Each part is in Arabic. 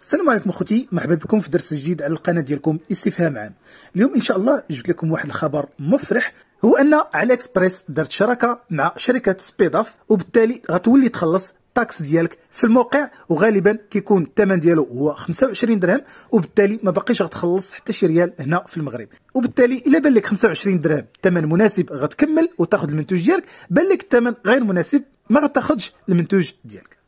السلام عليكم اخوتي مرحبا بكم في درس جديد على القناه ديالكم استفهام عام اليوم ان شاء الله جبت لكم واحد الخبر مفرح هو ان علي اكسبريس دارت شراكه مع شركه سبيداف وبالتالي غتولي تخلص التاكس ديالك في الموقع وغالبا كيكون الثمن ديالو هو 25 درهم وبالتالي ما باقيش غتخلص حتى شي ريال هنا في المغرب وبالتالي الا بان لك 25 درهم ثمن مناسب غتكمل وتاخذ المنتوج ديالك بان لك الثمن غير مناسب ما غتاخذش المنتوج ديالك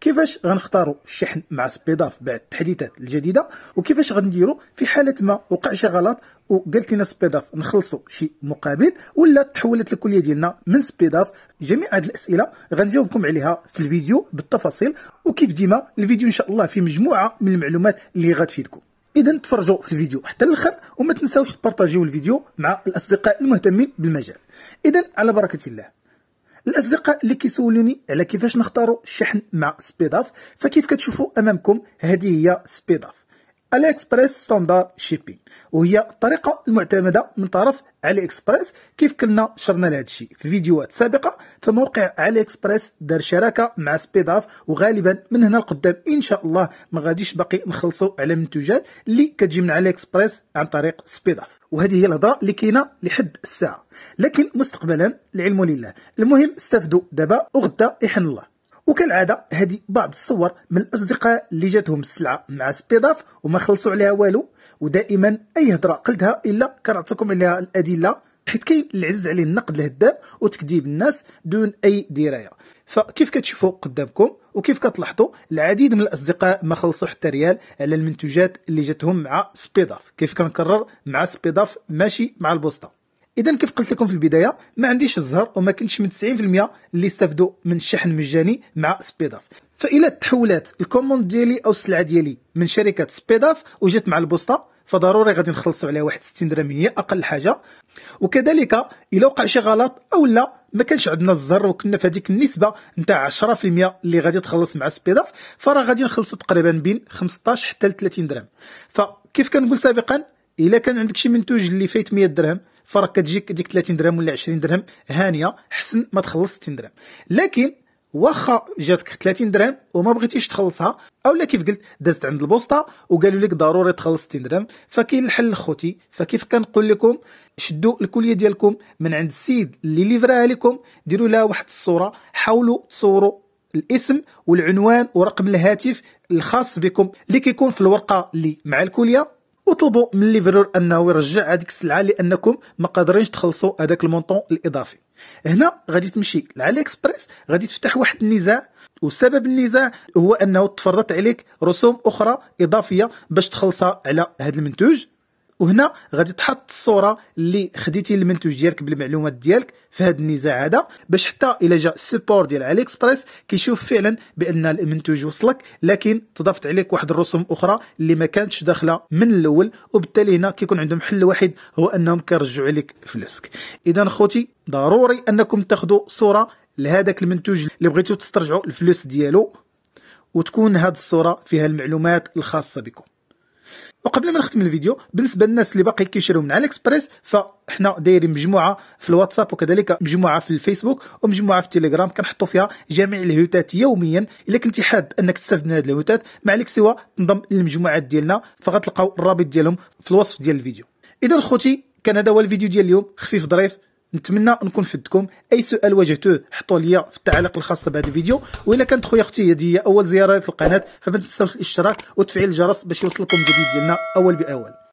كيفاش غنختاروا الشحن مع سبيداف بعد التحديثات الجديده وكيفاش غنديروا في حاله ما وقع شي غلط وقالت لنا سبيداف نخلصوا شي مقابل ولا تحولت الكليه ديالنا من سبيداف جميع هاد الاسئله غنجاوبكم عليها في الفيديو بالتفاصيل وكيف ديما الفيديو ان شاء الله فيه مجموعه من المعلومات اللي غتفيدكم اذا تفرجوا في الفيديو حتى الاخر وما تنساوش تبارطاجيو الفيديو مع الاصدقاء المهتمين بالمجال اذا على بركه الله الاصدقاء اللي كيسولوني على كيفاش نختاروا الشحن مع سبيداف فكيف كتشوفوا امامكم هذه هي سبيداف اكسبريس ستاندر شيبينغ وهي الطريقه المعتمده من طرف علي اكسبريس كيف كنا شرنا لهذا الشيء في فيديوهات سابقه فموقع علي اكسبريس دار شراكه مع سبيداف وغالبا من هنا لقدام ان شاء الله ما غاديش باقي نخلصوا على منتوجات اللي كتجي من علي اكسبريس عن طريق سبيداف وهذه هي الهضره اللي كاينه لحد الساعه لكن مستقبلا العلم لله المهم استفدوا دابا وغدا يحن الله وكالعاده هذه بعض الصور من الاصدقاء اللي جاتهم السلعه مع سبيداف وما خلصوا عليها والو ودائما اي هضره قلتها الا كنعطيكم عليها الادله حيت كاين العز عليه النقد الهدام وتكذيب الناس دون اي درايه فكيف كتشوفوا قدامكم وكيف كتلاحظوا العديد من الاصدقاء ما خلصوا حتى ريال على المنتوجات اللي جاتهم مع سبيداف كيف كنكرر مع سبيداف ماشي مع البوسطه اذا كيف قلت لكم في البدايه ما عنديش الزهر وما كنتش من 90% اللي استفدوا من الشحن المجاني مع سبيداف فالى تحولات الكوموند ديالي او السلعه ديالي من شركه سبيداف وجات مع البوسطه فضروري غادي نخلصوا عليها واحد 60 درهم هي اقل حاجه وكذلك الا وقع شي غلط او لا ما كانش عندنا الزر وكنا في هذيك النسبه نتاع 10% اللي غادي تخلص مع سبيداف فراه غادي نخلصوا تقريبا بين 15 حتى ل 30 درهم فكيف كنقول سابقا الا كان عندك شي منتوج اللي فايت 100 درهم فراك كتجيك ديك 30 درهم ولا 20 درهم هانيه حسن ما تخلص 60 درهم لكن واخا جاتك 30 درهم وما بغيتيش تخلصها اولا كيف قلت دازت عند البوسطه وقالوا لك ضروري تخلص 60 درهم فكاين الحل خوتي فكيف كنقول لكم شدوا الكليه ديالكم من عند السيد اللي ليفراها لكم ديروا لها واحد الصوره حاولوا تصوروا الاسم والعنوان ورقم الهاتف الخاص بكم اللي كيكون في الورقه اللي مع الكليه وطلبوا من ليفرور انه يرجع هذيك السلعه لانكم ما قادرينش تخلصوا هذاك المونطون الاضافي هنا غادي تمشي لعلي اكسبريس غادي تفتح واحد النزاع وسبب النزاع هو انه تفرضت عليك رسوم اخرى اضافيه باش تخلصها على هذا المنتوج وهنا غادي تحط الصوره اللي خديتي المنتوج ديالك بالمعلومات ديالك في هذا النزاع هذا باش حتى الا جا السبور ديال علي اكسبريس كيشوف فعلا بان المنتوج وصلك لكن تضافت عليك واحد الرسوم اخرى اللي ما كانتش داخله من الاول وبالتالي هنا كيكون عندهم حل واحد هو انهم كيرجعوا عليك فلوسك اذا خوتي ضروري انكم تاخذوا صوره لهذاك المنتوج اللي بغيتو تسترجعوا الفلوس ديالو وتكون هاد الصوره فيها المعلومات الخاصه بكم وقبل ما نختم الفيديو بالنسبه للناس اللي باقي كيشريو من على اكسبريس فاحنا دايرين مجموعه في الواتساب وكذلك مجموعه في الفيسبوك ومجموعه في التليجرام كنحطوا فيها جميع الهوتات يوميا الا كنتي حاب انك تستافد من هذه الهوتات ما عليك سوى تنضم للمجموعات ديالنا فغتلقاو الرابط ديالهم في الوصف ديال الفيديو اذا خوتي كان هذا هو الفيديو ديال اليوم خفيف ظريف نتمنى نكون فدكم اي سؤال واجهتوه حطوه ليا في التعليق الخاص بهذا الفيديو واذا كانت خويا اختي هذه هي اول زياره للقناه فما تنساوش الاشتراك وتفعيل الجرس باش يوصلكم الجديد ديالنا اول باول